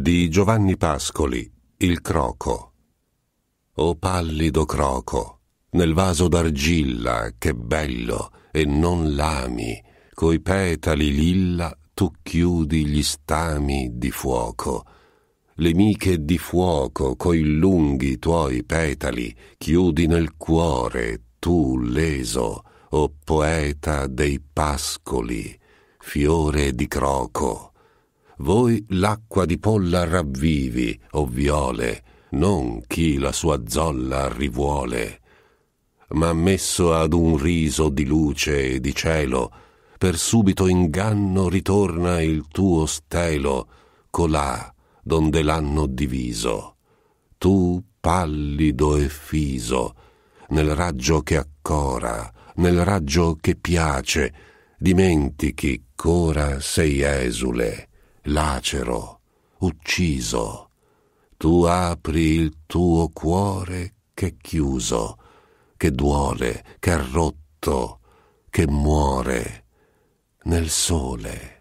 di Giovanni Pascoli, Il Croco. O pallido croco, nel vaso d'argilla, che bello, e non l'ami, coi petali lilla tu chiudi gli stami di fuoco. Le miche di fuoco coi lunghi tuoi petali chiudi nel cuore tu leso, o poeta dei pascoli, fiore di croco voi l'acqua di polla ravvivi, o viole, non chi la sua zolla rivuole, ma messo ad un riso di luce e di cielo, per subito inganno ritorna il tuo stelo, colà donde l'hanno diviso. Tu pallido e fiso, nel raggio che accora, nel raggio che piace, dimentichi ch'ora sei esule lacero, ucciso. Tu apri il tuo cuore che è chiuso, che duole, che è rotto, che muore nel sole.